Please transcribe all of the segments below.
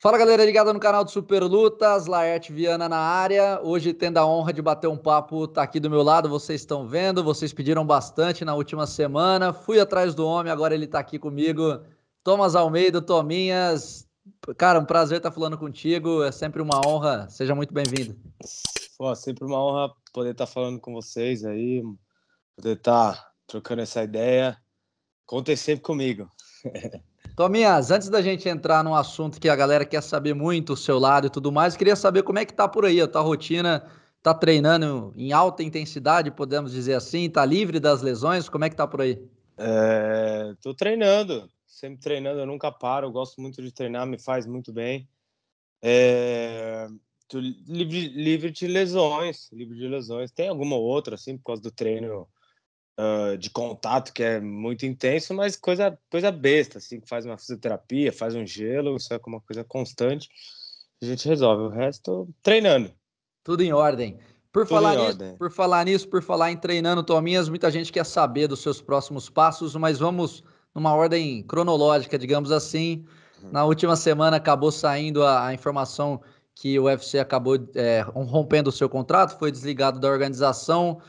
Fala galera ligada no canal do Super Lutas, Laerte Viana na área. Hoje, tendo a honra de bater um papo, tá aqui do meu lado, vocês estão vendo, vocês pediram bastante na última semana. Fui atrás do homem, agora ele tá aqui comigo. Thomas Almeida, Tominhas. Cara, um prazer estar tá falando contigo, é sempre uma honra, seja muito bem-vindo. Pô, sempre uma honra poder estar tá falando com vocês aí, poder estar tá trocando essa ideia. Contem sempre comigo. Tominhas, antes da gente entrar num assunto que a galera quer saber muito, o seu lado e tudo mais, queria saber como é que tá por aí a tua rotina, tá treinando em alta intensidade, podemos dizer assim, tá livre das lesões, como é que tá por aí? É, tô treinando, sempre treinando, eu nunca paro, eu gosto muito de treinar, me faz muito bem. É, livre, livre de lesões, livre de lesões. Tem alguma outra, assim, por causa do treino uh, de contato que é muito intenso, mas coisa, coisa besta, assim, faz uma fisioterapia, faz um gelo, isso é uma coisa constante. A gente resolve. O resto, treinando. Tudo em ordem. Por falar, nisso, por falar nisso, por falar em treinando, Tominhas, muita gente quer saber dos seus próximos passos, mas vamos numa ordem cronológica, digamos assim. Uhum. Na última semana acabou saindo a, a informação que o UFC acabou é, rompendo o seu contrato, foi desligado da organização.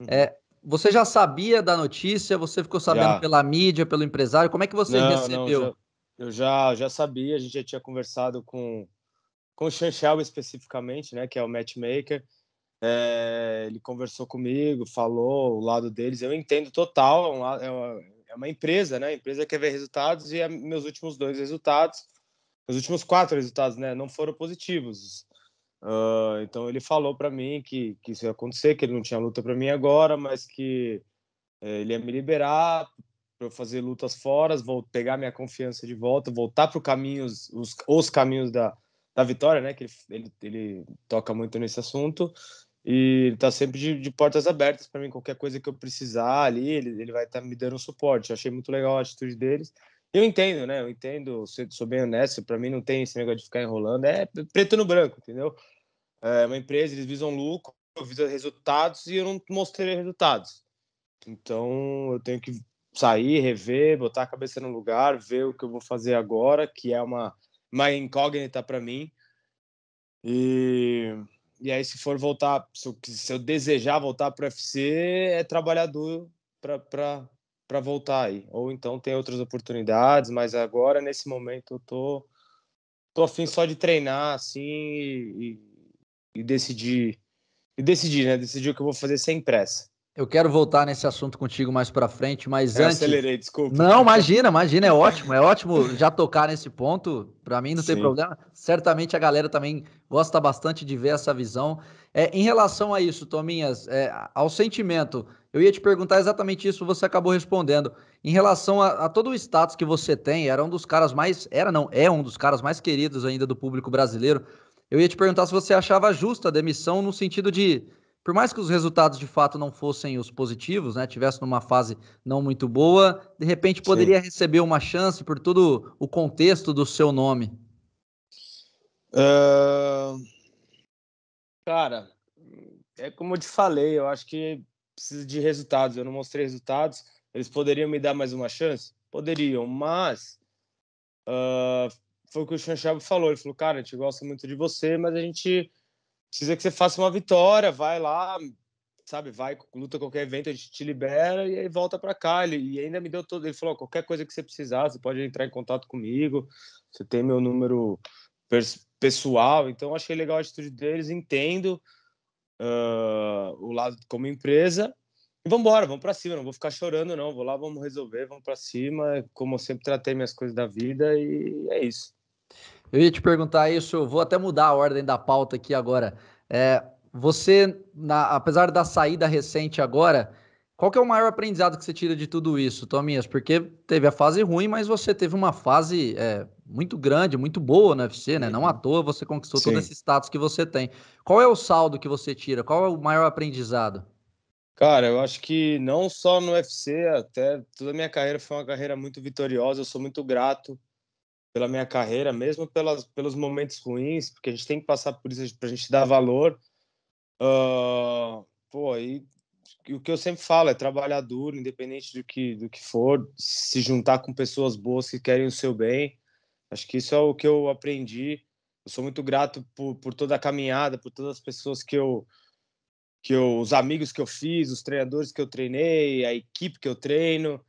Uhum. É, você já sabia da notícia? Você ficou sabendo já. pela mídia, pelo empresário? Como é que você não, recebeu? Não, eu, já, eu já, sabia, a gente já tinha conversado com, com o Chanchal especificamente, né, que é o matchmaker. É, ele conversou comigo, falou o lado deles. Eu entendo total, é, é uma, é uma, empresa, né? A empresa quer ver resultados e é meus últimos dois resultados, os últimos quatro resultados, né, não foram positivos. Uh, então ele falou para mim que, que isso ia acontecer, que ele não tinha luta para mim agora, mas que eh, ele ia me liberar para eu fazer lutas fora, vou pegar minha confiança de volta, voltar para caminhos, os, os caminhos da, da vitória, né? Que ele, ele, ele toca muito nesse assunto e ele tá sempre de, de portas abertas para mim, qualquer coisa que eu precisar ali, ele, ele vai estar tá me dando suporte. Eu achei muito legal a atitude deles. Eu entendo, né? Eu entendo, sou bem honesto, para mim não tem esse negócio de ficar enrolando, é preto no branco, entendeu? É uma empresa, eles visam lucro, visam resultados e eu não mostrei resultados. Então eu tenho que sair, rever, botar a cabeça no lugar, ver o que eu vou fazer agora, que é uma, uma incógnita para mim. E, e aí, se for voltar, se eu, se eu desejar voltar para o UFC, é trabalhar duro para para voltar aí. Ou então tem outras oportunidades, mas agora, nesse momento, eu tô, tô afim só de treinar, assim, e, e decidir. E decidir, né? Decidir o que eu vou fazer sem pressa. Eu quero voltar nesse assunto contigo mais para frente, mas eu antes. Acelerei, desculpa. Não, imagina, imagina, é ótimo, é ótimo já tocar nesse ponto. Para mim não Sim. tem problema. Certamente a galera também gosta bastante de ver essa visão. É, em relação a isso, Tominhas, é, ao sentimento, eu ia te perguntar exatamente isso, você acabou respondendo. Em relação a, a, todo o status que você tem, era um dos caras mais. Era não, é um dos caras mais queridos ainda do público brasileiro. Eu ia te perguntar se você achava justa a demissão no sentido de. Por mais que os resultados de fato não fossem os positivos, né? Tivesse numa fase não muito boa, de repente poderia Sim. receber uma chance por todo o contexto do seu nome. Uh... Cara, é como eu te falei, eu acho que precisa de resultados. Eu não mostrei resultados. Eles poderiam me dar mais uma chance? Poderiam, mas uh, foi o que o Chanchabo falou. Ele falou, cara, a gente gosta muito de você, mas a gente precisa que você faça uma vitória, vai lá, sabe, vai, luta qualquer evento, a gente te libera e aí volta para cá. Ele, e ainda me deu todo. Ele falou: qualquer coisa que você precisar, você pode entrar em contato comigo. Você tem meu número pessoal. Então, achei legal a atitude deles, entendo uh, o lado como empresa. E vamos embora, vamos para cima, não vou ficar chorando, não. Vou lá, vamos resolver, vamos para cima. Como eu sempre tratei minhas coisas da vida e é isso. Eu ia te perguntar isso, vou até mudar a ordem da pauta aqui agora. É, você, na, apesar da saída recente agora, qual que é o maior aprendizado que você tira de tudo isso, Tominhas? Porque teve a fase ruim, mas você teve uma fase é, muito grande, muito boa no UFC, né? Não à uhum. toa você conquistou Sim. todo esse status que você tem. Qual é o saldo que você tira? Qual é o maior aprendizado? Cara, eu acho que não só no UFC, até toda a minha carreira foi uma carreira muito vitoriosa. Eu sou muito grato pela minha carreira, mesmo pelas, pelos momentos ruins, porque a gente tem que passar por isso para a gente dar valor. Uh, pô, e o que eu sempre falo é trabalhar duro, independente do que, do que for, se juntar com pessoas boas que querem o seu bem. Acho que isso é o que eu aprendi. Eu sou muito grato por, por toda a caminhada, por todas as pessoas que eu, que eu, os amigos que eu fiz, os treinadores que eu treinei, a equipe que eu treino,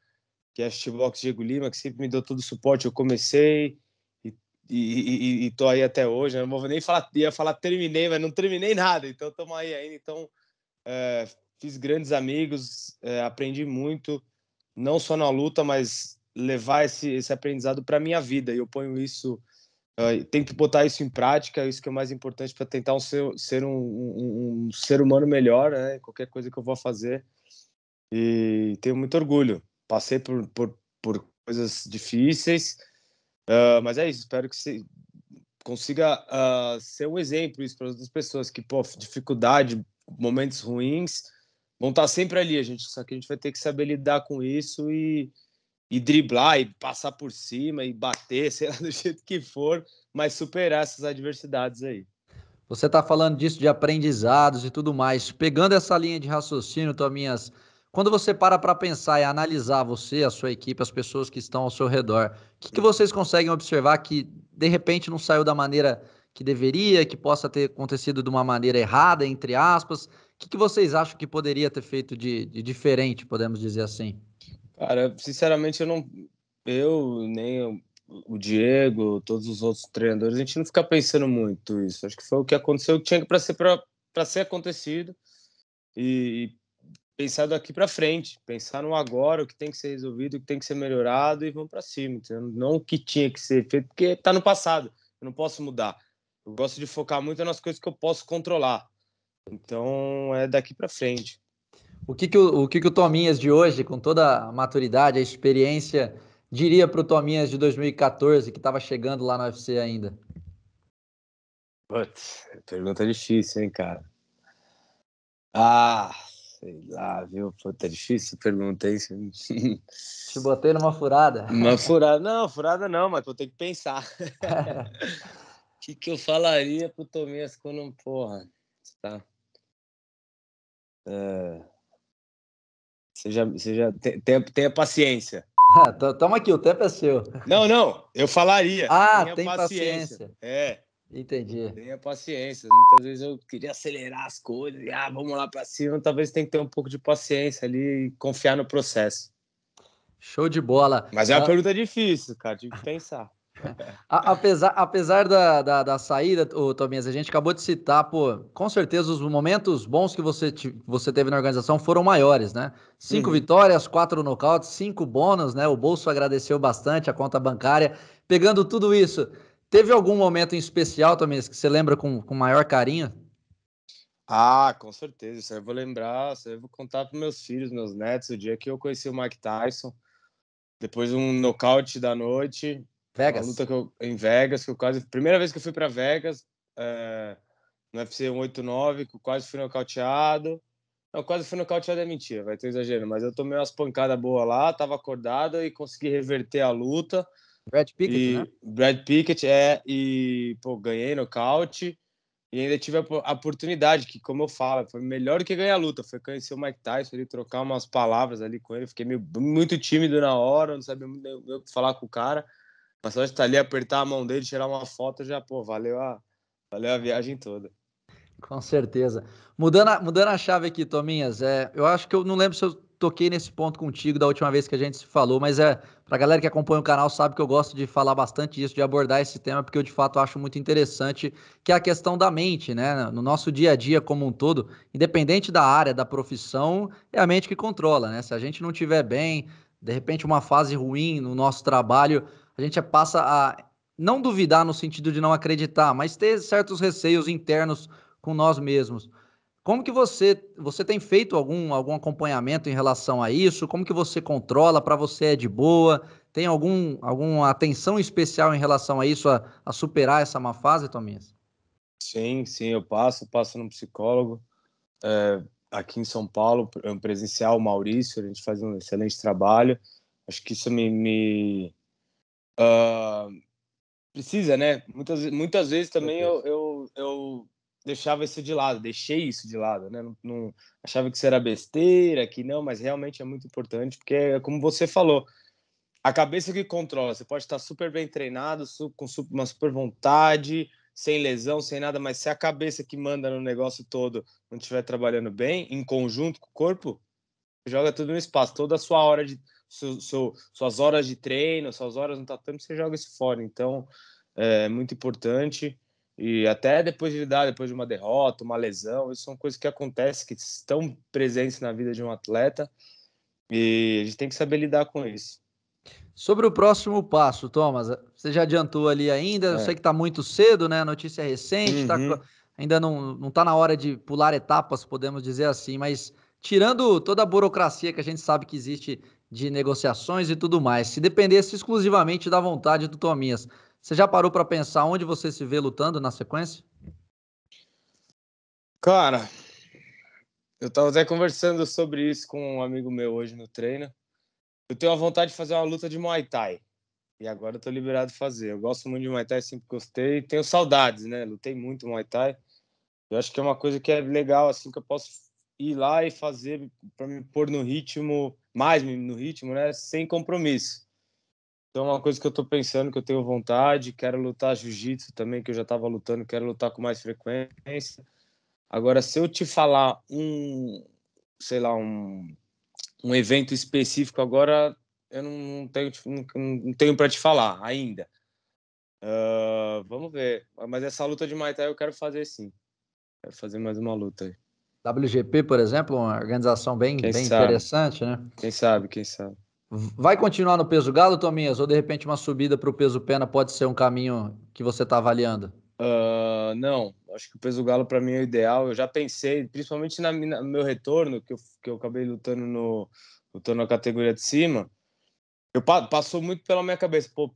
que é a Chitbox Diego Lima, que sempre me deu todo o suporte. Eu comecei e, e, e, e tô aí até hoje. Né? Eu não vou nem falar, ia falar terminei, mas não terminei nada. Então estamos aí ainda. Então é, fiz grandes amigos, é, aprendi muito, não só na luta, mas levar esse, esse aprendizado para minha vida. E eu ponho isso, tenho é, tento botar isso em prática, isso que é o mais importante para tentar um ser, ser um, um, um, ser humano melhor, né? qualquer coisa que eu vou fazer. E tenho muito orgulho. Passei por, por, por coisas difíceis, uh, mas é isso. Espero que você consiga uh, ser um exemplo isso para outras pessoas que, pô, dificuldade, momentos ruins vão estar tá sempre ali, a gente. Só que a gente vai ter que saber lidar com isso e, e driblar, e passar por cima, e bater, sei lá, do jeito que for, mas superar essas adversidades aí. Você está falando disso de aprendizados e tudo mais. Pegando essa linha de raciocínio, Tominhas, quando você para para pensar e analisar você, a sua equipe, as pessoas que estão ao seu redor, o que, que vocês conseguem observar que de repente não saiu da maneira que deveria, que possa ter acontecido de uma maneira errada, entre aspas? que, que vocês acham que poderia ter feito de, de diferente, podemos dizer assim? Cara, sinceramente, eu não. Eu, nem o Diego, todos os outros treinadores, a gente não fica pensando muito isso. Acho que foi o que aconteceu que tinha para ser para ser acontecido e, e pensar daqui para frente, pensar no agora, o que tem que ser resolvido, o que tem que ser melhorado e vamos para cima. Entendeu? Não o que tinha que ser feito, porque está no passado. Eu não posso mudar. Eu gosto de focar muito nas coisas que eu posso controlar. Então é daqui para frente. O que que o, o que que o Tominhas de hoje, com toda a maturidade, a experiência, diria para o Tominhas de 2014 que estava chegando lá na UFC ainda? Putz, pergunta difícil, hein, cara. Ah, sei lá, viu? Puta, é difícil pergunta, hein? Te botei numa furada. Uma furada, não, furada não, mas vou ter que pensar. O que, que eu falaria pro Tominhas quando, porra, tá? Seja, é. seja, tenha, tenha paciência. Ah, toma aqui, o tempo é seu. Não, não, eu falaria. Ah, tenha tem paciência. paciência. É. Entendi. Tenha paciência. Muitas vezes eu queria acelerar as coisas, e, ah, vamos lá para cima. Talvez tem que ter um pouco de paciência ali e confiar no processo. Show de bola. Mas é uma ah, pergunta difícil, cara, tive que pensar apesar apesar da, da, da saída, o Tomias, a gente acabou de citar, pô, com certeza os momentos bons que você, te, você teve na organização foram maiores, né? Cinco uhum. vitórias, quatro nocautes, cinco bônus, né? O bolso agradeceu bastante, a conta bancária. Pegando tudo isso, teve algum momento em especial, Tomias, que você lembra com, com maior carinho? Ah, com certeza. Isso eu vou lembrar, isso eu vou contar para meus filhos, meus netos, o dia que eu conheci o Mike Tyson. Depois um nocaute da noite, Vegas. Uma luta que eu, em Vegas, que eu quase. Primeira vez que eu fui para Vegas, é, no UFC 189, que eu quase fui nocauteado. Não, quase fui nocauteado é mentira, vai ter exagero, mas eu tomei umas pancadas boas lá, tava acordado e consegui reverter a luta. Brad Pickett, e, né? Brad Pickett, é, e pô, ganhei nocaute. E ainda tive a oportunidade, que, como eu falo, foi melhor do que ganhar a luta. Foi conhecer o Mike Tyson, ele trocar umas palavras ali com ele. Fiquei meio, muito tímido na hora, não sabia o que falar com o cara. Mas só de estar tá ali, apertar a mão dele, tirar uma foto, já, pô, valeu a, valeu a viagem toda. Com certeza. Mudando a, mudando a chave aqui, Tominhas, é, eu acho que eu não lembro se eu toquei nesse ponto contigo da última vez que a gente se falou, mas é para a galera que acompanha o canal sabe que eu gosto de falar bastante disso, de abordar esse tema, porque eu de fato acho muito interessante, que é a questão da mente, né? No nosso dia a dia como um todo, independente da área, da profissão, é a mente que controla, né? Se a gente não estiver bem, de repente uma fase ruim no nosso trabalho, a gente passa a não duvidar no sentido de não acreditar, mas ter certos receios internos com nós mesmos. Como que você você tem feito algum, algum acompanhamento em relação a isso? Como que você controla? Para você é de boa? Tem algum, alguma atenção especial em relação a isso, a, a superar essa má fase, Tominhas? Sim, sim, eu passo, passo no psicólogo. É, aqui em São Paulo, é um presencial, o Maurício, a gente faz um excelente trabalho. Acho que isso me. me uh, precisa, né? Muitas, muitas vezes também eu, eu, eu, deixava isso de lado, deixei isso de lado, né? Não, não, achava que isso era besteira, que não, mas realmente é muito importante, porque é como você falou. A cabeça que controla, você pode estar super bem treinado, com uma super vontade, sem lesão, sem nada, mas se a cabeça que manda no negócio todo não estiver trabalhando bem, em conjunto com o corpo, joga tudo no espaço. Toda a sua hora de. Su, su, suas horas de treino, suas horas no tatame, você joga isso fora. Então, é muito importante. E até depois de lidar, depois de uma derrota, uma lesão, isso são coisas que acontecem, que estão presentes na vida de um atleta. E a gente tem que saber lidar com isso. Sobre o próximo passo, Thomas, você já adiantou ali ainda, é. eu sei que está muito cedo, né? A notícia é recente, tá uhum. tá, ainda não está na hora de pular etapas, podemos dizer assim, mas tirando toda a burocracia que a gente sabe que existe de negociações e tudo mais, se dependesse exclusivamente da vontade do Tominhas, você já parou para pensar onde você se vê lutando na sequência? Cara, eu estava até conversando sobre isso com um amigo meu hoje no treino eu tenho a vontade de fazer uma luta de Muay Thai. E agora eu tô liberado de fazer. Eu gosto muito de Muay Thai, sempre gostei. Tenho saudades, né? Lutei muito Muay Thai. Eu acho que é uma coisa que é legal, assim, que eu posso ir lá e fazer para me pôr no ritmo, mais no ritmo, né? Sem compromisso. Então é uma coisa que eu tô pensando, que eu tenho vontade. Quero lutar jiu-jitsu também, que eu já tava lutando. Quero lutar com mais frequência. Agora, se eu te falar um, sei lá, um um evento específico agora eu não tenho, não tenho para te falar ainda. Uh, vamos ver. Mas essa luta de Muay eu quero fazer sim. Quero fazer mais uma luta aí. WGP, por exemplo, uma organização bem, bem interessante, né? Quem sabe, quem sabe. Vai continuar no peso galo, Tominhas? Ou de repente uma subida para o peso pena pode ser um caminho que você está avaliando? Uh, não, acho que o peso galo para mim é o ideal. Eu já pensei, principalmente na, na, no meu retorno, que eu, que eu acabei lutando, no, lutando na categoria de cima, eu passou muito pela minha cabeça, pô,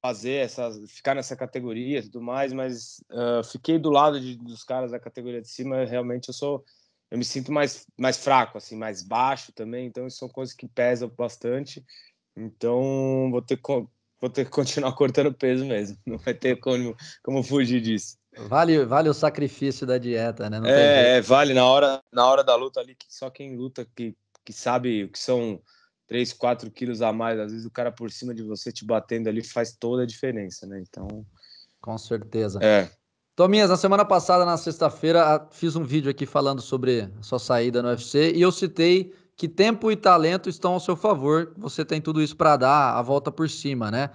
fazer essa, ficar nessa categoria e tudo mais, mas uh, fiquei do lado de, dos caras da categoria de cima, realmente eu sou, eu me sinto mais, mais fraco, assim, mais baixo também, então isso são coisas que pesam bastante, então vou ter, vou ter que continuar cortando peso mesmo, não vai ter como, como fugir disso. Vale, vale o sacrifício da dieta, né? Não é, é, vale na hora, na hora da luta ali, que só quem luta que, que sabe o que são 3, 4 quilos a mais. Às vezes o cara por cima de você te batendo ali faz toda a diferença, né? Então. Com certeza. É. Tominhas, na semana passada, na sexta-feira, fiz um vídeo aqui falando sobre sua saída no UFC e eu citei que tempo e talento estão ao seu favor. Você tem tudo isso para dar a volta por cima, né?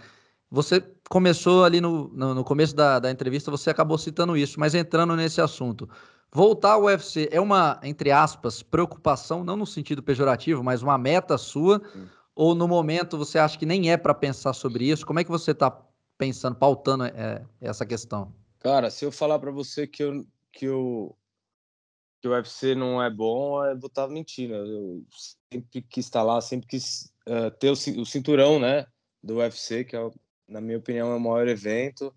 Você começou ali no, no, no começo da, da entrevista, você acabou citando isso, mas entrando nesse assunto. Voltar ao UFC é uma, entre aspas, preocupação, não no sentido pejorativo, mas uma meta sua? Hum. Ou no momento você acha que nem é para pensar sobre isso? Como é que você está pensando, pautando é, essa questão? Cara, se eu falar para você que, eu, que, eu, que o UFC não é bom, eu vou estar tá mentindo. Eu sempre quis estar tá lá, sempre quis uh, ter o, cinturão né, do UFC, que é o na minha opinião, é o maior evento.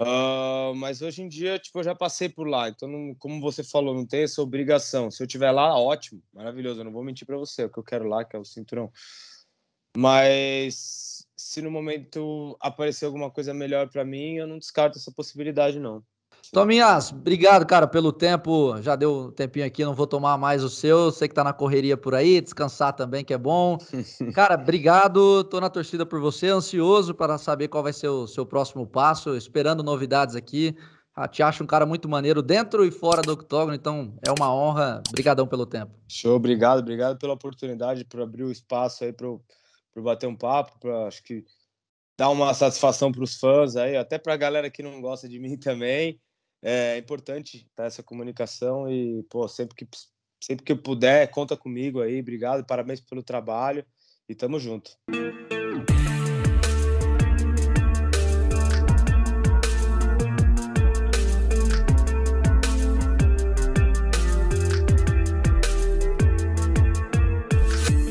Uh, mas hoje em dia, tipo, eu já passei por lá. Então, não, como você falou, não tem essa obrigação. Se eu tiver lá, ótimo, maravilhoso. Eu não vou mentir para você. É o que eu quero lá, que é o cinturão. Mas se no momento aparecer alguma coisa melhor para mim, eu não descarto essa possibilidade, não. Tominhas, obrigado, cara, pelo tempo. Já deu um tempinho aqui, não vou tomar mais o seu. Sei que tá na correria por aí, descansar também que é bom. Cara, obrigado. Tô na torcida por você, ansioso para saber qual vai ser o seu próximo passo, esperando novidades aqui. Ah, te acho um cara muito maneiro dentro e fora do octógono, então é uma honra. Obrigadão pelo tempo. Show, obrigado, obrigado pela oportunidade, por abrir o espaço aí para bater um papo, para acho que dar uma satisfação para os fãs aí, até para a galera que não gosta de mim também é importante tá, essa comunicação e, pô, sempre que, sempre que puder, conta comigo aí. Obrigado, parabéns pelo trabalho e tamo junto.